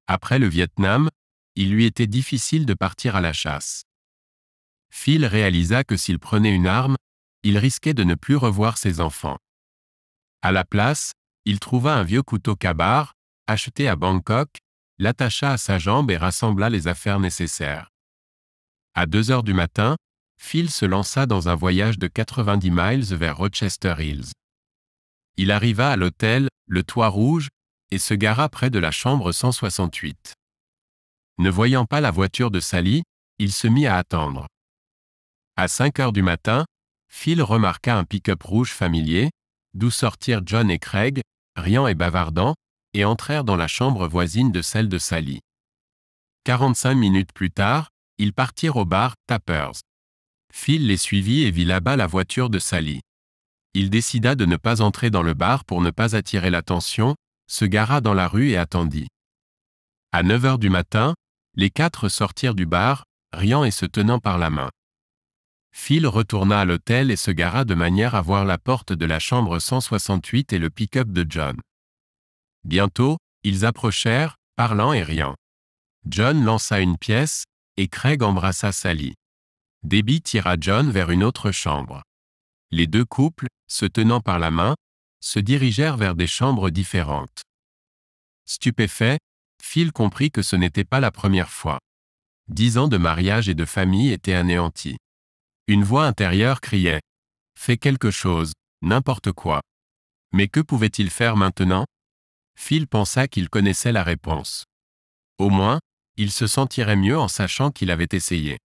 [SPEAKER 1] Après le Vietnam, il lui était difficile de partir à la chasse. Phil réalisa que s'il prenait une arme, il risquait de ne plus revoir ses enfants. À la place, il trouva un vieux couteau cabar acheté à Bangkok, l'attacha à sa jambe et rassembla les affaires nécessaires. À 2 heures du matin, Phil se lança dans un voyage de 90 miles vers Rochester Hills. Il arriva à l'hôtel, le toit rouge, et se gara près de la chambre 168. Ne voyant pas la voiture de Sally, il se mit à attendre. À 5 heures du matin, Phil remarqua un pick-up rouge familier, d'où sortirent John et Craig, riant et bavardant, et entrèrent dans la chambre voisine de celle de Sally. 45 minutes plus tard, ils partirent au bar Tappers. Phil les suivit et vit là-bas la voiture de Sally. Il décida de ne pas entrer dans le bar pour ne pas attirer l'attention, se gara dans la rue et attendit. À 9 heures du matin, les quatre sortirent du bar, riant et se tenant par la main. Phil retourna à l'hôtel et se gara de manière à voir la porte de la chambre 168 et le pick-up de John. Bientôt, ils approchèrent, parlant et riant. John lança une pièce, et Craig embrassa Sally. Debbie tira John vers une autre chambre. Les deux couples, se tenant par la main, se dirigèrent vers des chambres différentes. Stupéfaits, Phil comprit que ce n'était pas la première fois. Dix ans de mariage et de famille étaient anéantis. Une voix intérieure criait. Fais quelque chose, n'importe quoi. Mais que pouvait-il faire maintenant Phil pensa qu'il connaissait la réponse. Au moins, il se sentirait mieux en sachant qu'il avait essayé.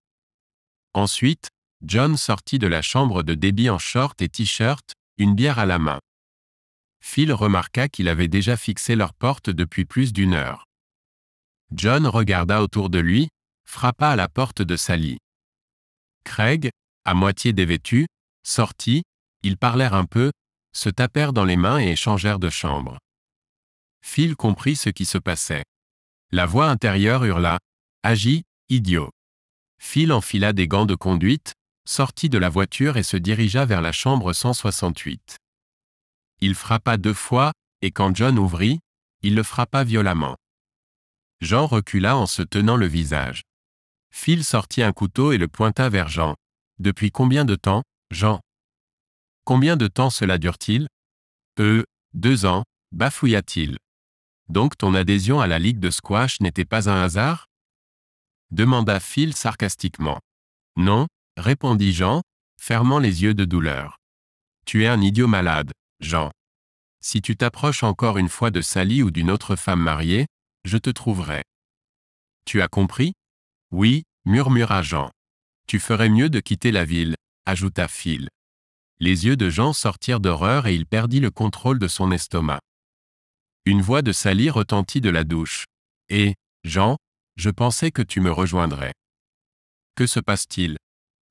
[SPEAKER 1] Ensuite, John sortit de la chambre de Debbie en short et t-shirt, une bière à la main. Phil remarqua qu'il avait déjà fixé leur porte depuis plus d'une heure. John regarda autour de lui, frappa à la porte de Sally. Craig, à moitié dévêtu, sortit, ils parlèrent un peu, se tapèrent dans les mains et échangèrent de chambre. Phil comprit ce qui se passait. La voix intérieure hurla « Agis, idiot !» Phil enfila des gants de conduite, sortit de la voiture et se dirigea vers la chambre 168. Il frappa deux fois, et quand John ouvrit, il le frappa violemment. Jean recula en se tenant le visage. Phil sortit un couteau et le pointa vers Jean. Depuis combien de temps, Jean Combien de temps cela dure-t-il Euh, deux ans, bafouilla-t-il. Donc ton adhésion à la ligue de squash n'était pas un hasard demanda Phil sarcastiquement. Non, répondit Jean, fermant les yeux de douleur. Tu es un idiot malade, Jean. Si tu t'approches encore une fois de Sally ou d'une autre femme mariée, je te trouverai. Tu as compris Oui, murmura Jean. Tu ferais mieux de quitter la ville, ajouta Phil. Les yeux de Jean sortirent d'horreur et il perdit le contrôle de son estomac. Une voix de Sally retentit de la douche. Et, Jean, je pensais que tu me rejoindrais. Que se passe-t-il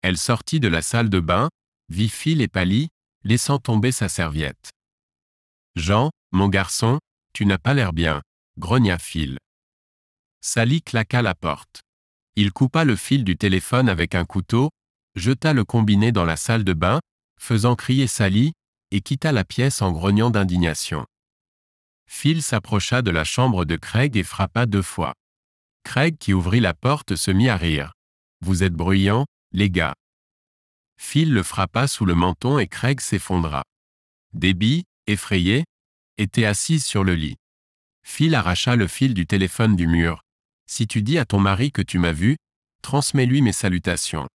[SPEAKER 1] Elle sortit de la salle de bain, vit Phil et pâlit, laissant tomber sa serviette. Jean, mon garçon, tu n'as pas l'air bien grogna Phil. Sally claqua la porte. Il coupa le fil du téléphone avec un couteau, jeta le combiné dans la salle de bain, faisant crier Sally, et quitta la pièce en grognant d'indignation. Phil s'approcha de la chambre de Craig et frappa deux fois. Craig qui ouvrit la porte se mit à rire. Vous êtes bruyants, les gars. Phil le frappa sous le menton et Craig s'effondra. Debbie, effrayée, était assise sur le lit. Phil arracha le fil du téléphone du mur. Si tu dis à ton mari que tu m'as vu, transmets-lui mes salutations.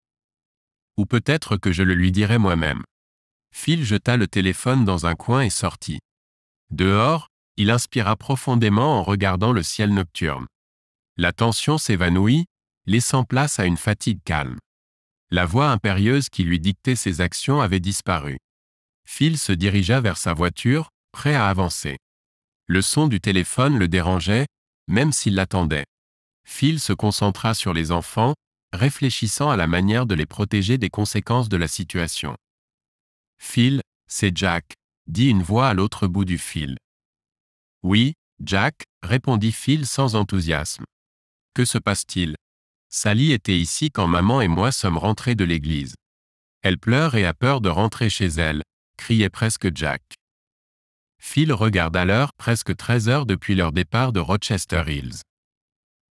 [SPEAKER 1] Ou peut-être que je le lui dirai moi-même. Phil jeta le téléphone dans un coin et sortit. Dehors, il inspira profondément en regardant le ciel nocturne. La tension s'évanouit, laissant place à une fatigue calme. La voix impérieuse qui lui dictait ses actions avait disparu. Phil se dirigea vers sa voiture, prêt à avancer. Le son du téléphone le dérangeait, même s'il l'attendait. Phil se concentra sur les enfants, réfléchissant à la manière de les protéger des conséquences de la situation. Phil, c'est Jack, dit une voix à l'autre bout du fil. Oui, Jack, répondit Phil sans enthousiasme. Que se passe-t-il Sally était ici quand maman et moi sommes rentrés de l'église. Elle pleure et a peur de rentrer chez elle, criait presque Jack. Phil regarde l'heure presque 13 heures depuis leur départ de Rochester Hills.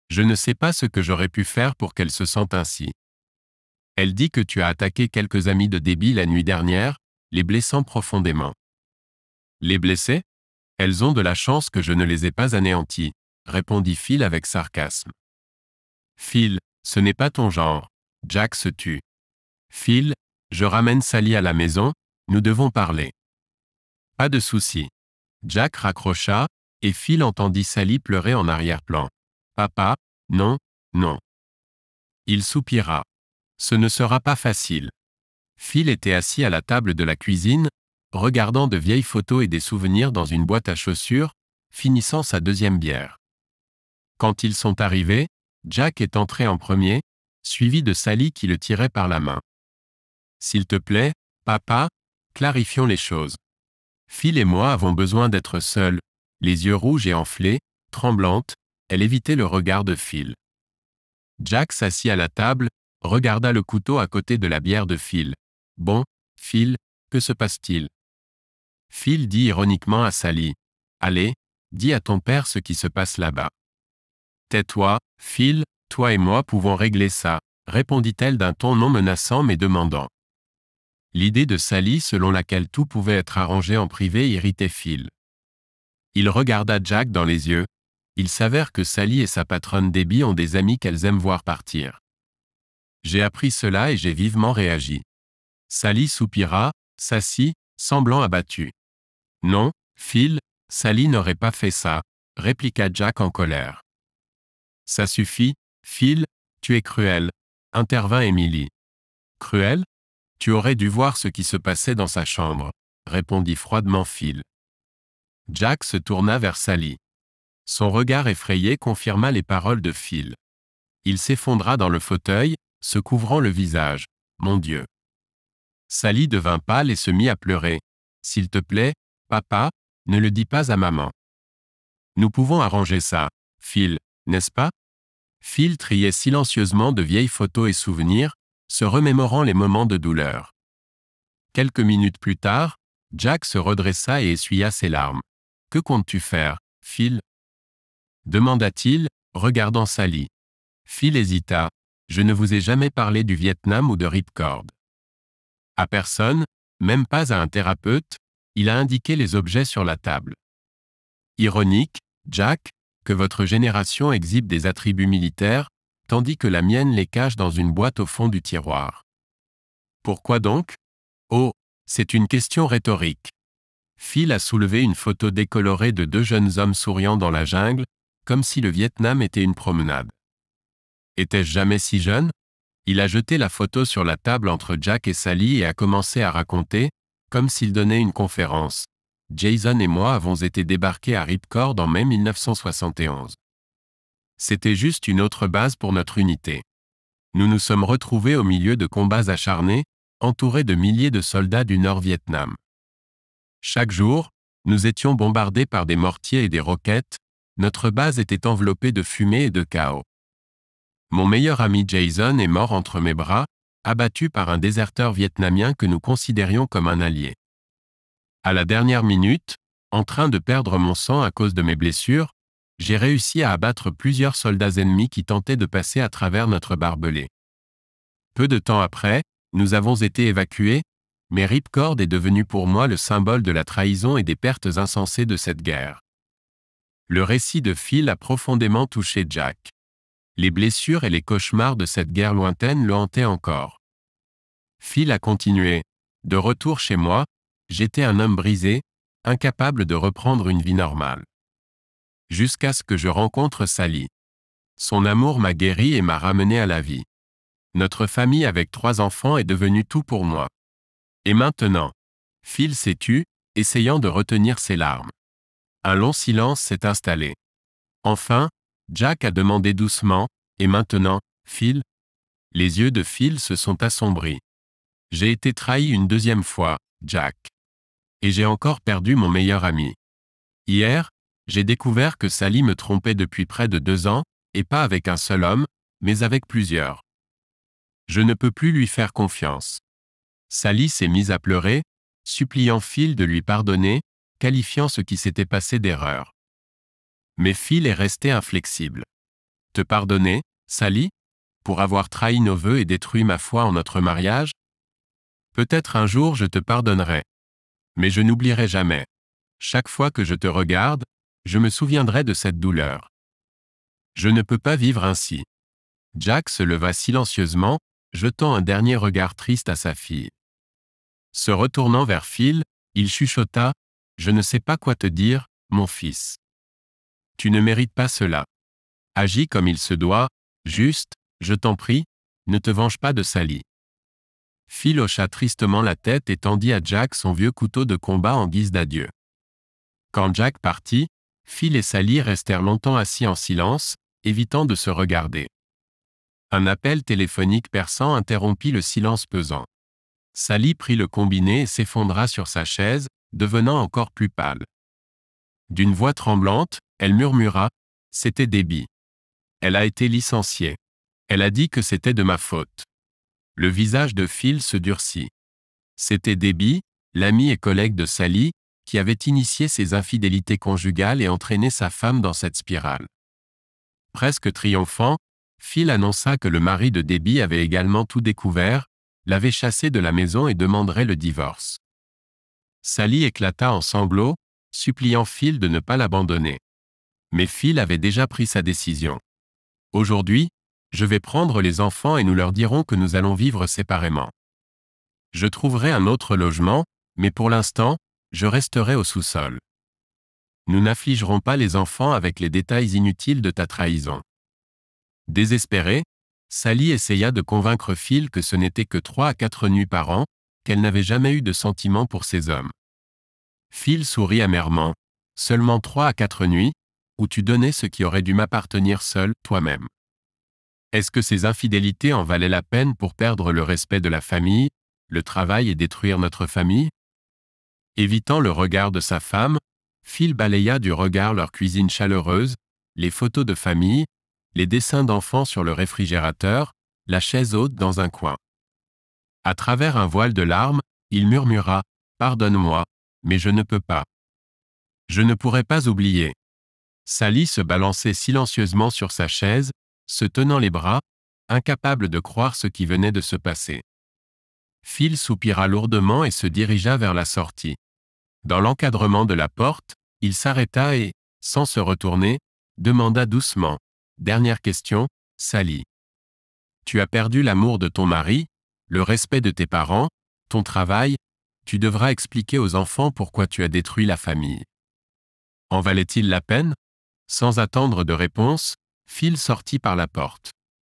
[SPEAKER 1] Je ne sais pas ce que j'aurais pu faire pour qu'elle se sente ainsi. Elle dit que tu as attaqué quelques amis de débit la nuit dernière, les blessant profondément. Les blessés Elles ont de la chance que je ne les ai pas anéantis, répondit Phil avec sarcasme. Phil, ce n'est pas ton genre. Jack se tue. Phil, je ramène Sally à la maison, nous devons parler. Pas de soucis. Jack raccrocha, et Phil entendit Sally pleurer en arrière-plan. Papa, non, non. Il soupira. Ce ne sera pas facile. Phil était assis à la table de la cuisine, regardant de vieilles photos et des souvenirs dans une boîte à chaussures, finissant sa deuxième bière. Quand ils sont arrivés, Jack est entré en premier, suivi de Sally qui le tirait par la main. S'il te plaît, papa, clarifions les choses. Phil et moi avons besoin d'être seuls. Les yeux rouges et enflés, tremblante, elle évitait le regard de Phil. Jack s'assit à la table, regarda le couteau à côté de la bière de Phil. Bon, Phil, que se passe-t-il Phil dit ironiquement à Sally. Allez, dis à ton père ce qui se passe là-bas. Tais-toi, Phil, toi et moi pouvons régler ça, répondit-elle d'un ton non menaçant mais demandant. L'idée de Sally selon laquelle tout pouvait être arrangé en privé irritait Phil. Il regarda Jack dans les yeux. Il s'avère que Sally et sa patronne Debbie ont des amis qu'elles aiment voir partir. J'ai appris cela et j'ai vivement réagi. Sally soupira, s'assit, semblant abattue. « Non, Phil, Sally n'aurait pas fait ça, répliqua Jack en colère. Ça suffit, Phil, tu es cruel, intervint Emily. Cruel tu aurais dû voir ce qui se passait dans sa chambre, répondit froidement Phil. Jack se tourna vers Sally. Son regard effrayé confirma les paroles de Phil. Il s'effondra dans le fauteuil, se couvrant le visage. Mon Dieu. Sally devint pâle et se mit à pleurer. S'il te plaît, papa, ne le dis pas à maman. Nous pouvons arranger ça, Phil, n'est-ce pas Phil triait silencieusement de vieilles photos et souvenirs, se remémorant les moments de douleur. Quelques minutes plus tard, Jack se redressa et essuya ses larmes. Que comptes-tu faire, Phil demanda-t-il, regardant Sally. Phil hésita. Je ne vous ai jamais parlé du Vietnam ou de Ripcord. À personne, même pas à un thérapeute, il a indiqué les objets sur la table. Ironique, Jack, que votre génération exhibe des attributs militaires, tandis que la mienne les cache dans une boîte au fond du tiroir. Pourquoi donc Oh, c'est une question rhétorique. Phil a soulevé une photo décolorée de deux jeunes hommes souriants dans la jungle, comme si le Vietnam était une promenade. Étais-je jamais si jeune Il a jeté la photo sur la table entre Jack et Sally et a commencé à raconter, comme s'il donnait une conférence. Jason et moi avons été débarqués à Ripcord en mai 1971. C'était juste une autre base pour notre unité. Nous nous sommes retrouvés au milieu de combats acharnés, entourés de milliers de soldats du Nord-Vietnam. Chaque jour, nous étions bombardés par des mortiers et des roquettes, notre base était enveloppée de fumée et de chaos. Mon meilleur ami Jason est mort entre mes bras, abattu par un déserteur vietnamien que nous considérions comme un allié. À la dernière minute, en train de perdre mon sang à cause de mes blessures, j'ai réussi à abattre plusieurs soldats ennemis qui tentaient de passer à travers notre barbelé. Peu de temps après, nous avons été évacués, mais Ripcord est devenu pour moi le symbole de la trahison et des pertes insensées de cette guerre. Le récit de Phil a profondément touché Jack. Les blessures et les cauchemars de cette guerre lointaine le hantaient encore. Phil a continué. De retour chez moi, j'étais un homme brisé, incapable de reprendre une vie normale jusqu'à ce que je rencontre Sally. Son amour m'a guéri et m'a ramené à la vie. Notre famille avec trois enfants est devenue tout pour moi. Et maintenant Phil s'est tu, essayant de retenir ses larmes. Un long silence s'est installé. Enfin, Jack a demandé doucement, et maintenant, Phil Les yeux de Phil se sont assombris. J'ai été trahi une deuxième fois, Jack. Et j'ai encore perdu mon meilleur ami. Hier, j'ai découvert que Sally me trompait depuis près de deux ans, et pas avec un seul homme, mais avec plusieurs. Je ne peux plus lui faire confiance. Sally s'est mise à pleurer, suppliant Phil de lui pardonner, qualifiant ce qui s'était passé d'erreur. Mais Phil est resté inflexible. Te pardonner, Sally Pour avoir trahi nos voeux et détruit ma foi en notre mariage Peut-être un jour je te pardonnerai. Mais je n'oublierai jamais. Chaque fois que je te regarde, je me souviendrai de cette douleur. Je ne peux pas vivre ainsi. Jack se leva silencieusement, jetant un dernier regard triste à sa fille. Se retournant vers Phil, il chuchota, Je ne sais pas quoi te dire, mon fils. Tu ne mérites pas cela. Agis comme il se doit, juste, je t'en prie, ne te venge pas de Sally. Phil hocha tristement la tête et tendit à Jack son vieux couteau de combat en guise d'adieu. Quand Jack partit, Phil et Sally restèrent longtemps assis en silence, évitant de se regarder. Un appel téléphonique perçant interrompit le silence pesant. Sally prit le combiné et s'effondra sur sa chaise, devenant encore plus pâle. D'une voix tremblante, elle murmura C'était débit. Elle a été licenciée. Elle a dit que c'était de ma faute. Le visage de Phil se durcit. C'était débit, l'ami et collègue de Sally, qui avait initié ses infidélités conjugales et entraîné sa femme dans cette spirale. Presque triomphant, Phil annonça que le mari de Debbie avait également tout découvert, l'avait chassé de la maison et demanderait le divorce. Sally éclata en sanglots, suppliant Phil de ne pas l'abandonner. Mais Phil avait déjà pris sa décision. Aujourd'hui, je vais prendre les enfants et nous leur dirons que nous allons vivre séparément. Je trouverai un autre logement, mais pour l'instant, je resterai au sous-sol. Nous n'affligerons pas les enfants avec les détails inutiles de ta trahison. Désespérée, Sally essaya de convaincre Phil que ce n'était que trois à quatre nuits par an, qu'elle n'avait jamais eu de sentiment pour ces hommes. Phil sourit amèrement. Seulement trois à quatre nuits, où tu donnais ce qui aurait dû m'appartenir seul, toi-même. Est-ce que ces infidélités en valaient la peine pour perdre le respect de la famille, le travail et détruire notre famille Évitant le regard de sa femme, Phil balaya du regard leur cuisine chaleureuse, les photos de famille, les dessins d'enfants sur le réfrigérateur, la chaise haute dans un coin. À travers un voile de larmes, il murmura Pardonne-moi, mais je ne peux pas. Je ne pourrai pas oublier. Sally se balançait silencieusement sur sa chaise, se tenant les bras, incapable de croire ce qui venait de se passer. Phil soupira lourdement et se dirigea vers la sortie. Dans l'encadrement de la porte, il s'arrêta et, sans se retourner, demanda doucement. Dernière question, Sally. Tu as perdu l'amour de ton mari, le respect de tes parents, ton travail, tu devras expliquer aux enfants pourquoi tu as détruit la famille. En valait-il la peine Sans attendre de réponse, Phil sortit par la porte.